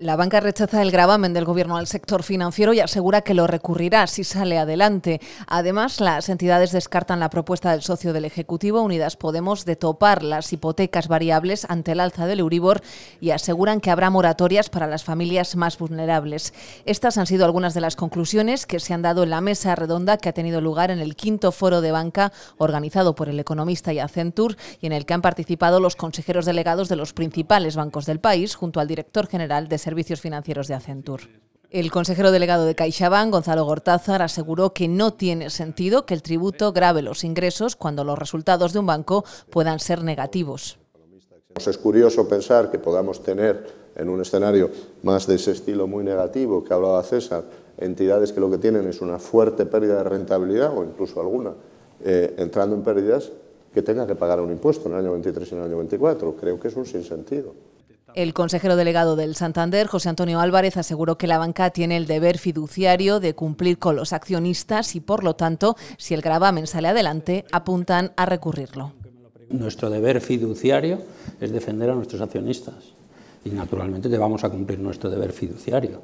La banca rechaza el gravamen del Gobierno al sector financiero y asegura que lo recurrirá si sale adelante. Además, las entidades descartan la propuesta del socio del Ejecutivo, Unidas Podemos, de topar las hipotecas variables ante el alza del Euribor y aseguran que habrá moratorias para las familias más vulnerables. Estas han sido algunas de las conclusiones que se han dado en la mesa redonda que ha tenido lugar en el quinto foro de banca organizado por el economista y Accenture y en el que han participado los consejeros delegados de los principales bancos del país junto al director general de servicios financieros de acentur El consejero delegado de CaixaBank, Gonzalo Gortázar, aseguró que no tiene sentido que el tributo grave los ingresos cuando los resultados de un banco puedan ser negativos. Es curioso pensar que podamos tener en un escenario más de ese estilo muy negativo que hablaba César, entidades que lo que tienen es una fuerte pérdida de rentabilidad o incluso alguna eh, entrando en pérdidas que tenga que pagar un impuesto en el año 23 y en el año 24. Creo que es un sinsentido. El consejero delegado del Santander, José Antonio Álvarez, aseguró que la banca tiene el deber fiduciario de cumplir con los accionistas y, por lo tanto, si el gravamen sale adelante, apuntan a recurrirlo. Nuestro deber fiduciario es defender a nuestros accionistas y, naturalmente, vamos a cumplir nuestro deber fiduciario.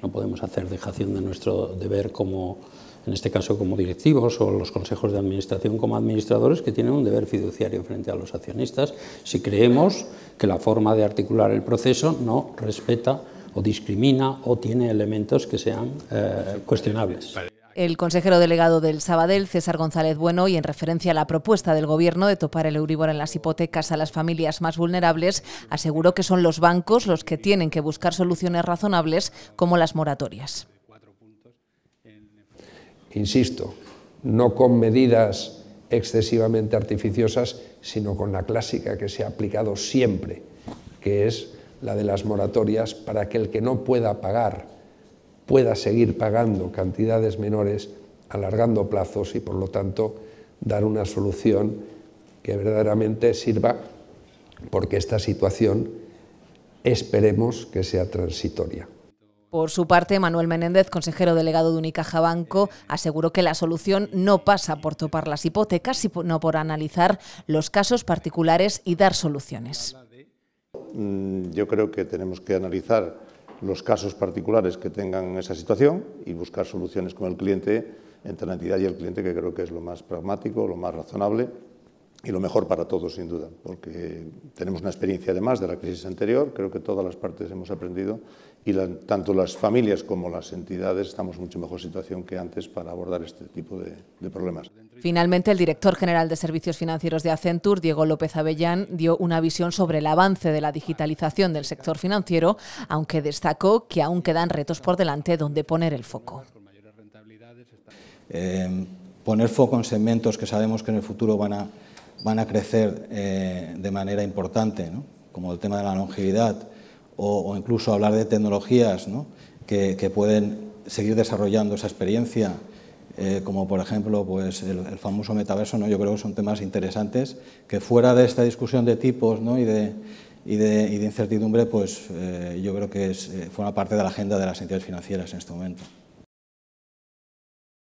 No podemos hacer dejación de nuestro deber como en este caso como directivos o los consejos de administración como administradores, que tienen un deber fiduciario frente a los accionistas si creemos que la forma de articular el proceso no respeta o discrimina o tiene elementos que sean eh, cuestionables. El consejero delegado del Sabadell, César González Bueno, y en referencia a la propuesta del Gobierno de topar el Euribor en las hipotecas a las familias más vulnerables, aseguró que son los bancos los que tienen que buscar soluciones razonables como las moratorias insisto, no con medidas excesivamente artificiosas, sino con la clásica que se ha aplicado siempre, que es la de las moratorias para que el que no pueda pagar pueda seguir pagando cantidades menores, alargando plazos y, por lo tanto, dar una solución que verdaderamente sirva porque esta situación esperemos que sea transitoria. Por su parte, Manuel Menéndez, consejero delegado de Unicaja Banco, aseguró que la solución no pasa por topar las hipotecas, sino por analizar los casos particulares y dar soluciones. Mm, yo creo que tenemos que analizar los casos particulares que tengan esa situación y buscar soluciones con el cliente entre la entidad y el cliente, que creo que es lo más pragmático, lo más razonable y lo mejor para todos, sin duda, porque tenemos una experiencia además de la crisis anterior, creo que todas las partes hemos aprendido y tanto las familias como las entidades estamos en mucho mejor situación que antes para abordar este tipo de, problemas. Finalmente, el director general de Servicios Financieros de Accenture, Diego López Avellán, dio una visión sobre el avance de la digitalización del sector financiero, aunque destacó que aún quedan retos por delante donde poner el foco. Eh, poner foco en segmentos que sabemos que en el futuro van a van a crecer eh, de manera importante, como el tema de la longevidad, o, incluso hablar de tecnologías que, pueden seguir desarrollando esa experiencia, eh, como por ejemplo pues, el, famoso metaverso, ¿no? yo creo que son temas interesantes que fuera de esta discusión de tipos y, de, incertidumbre, pues eh, yo creo que es, forma parte de la agenda de las entidades financieras en este momento.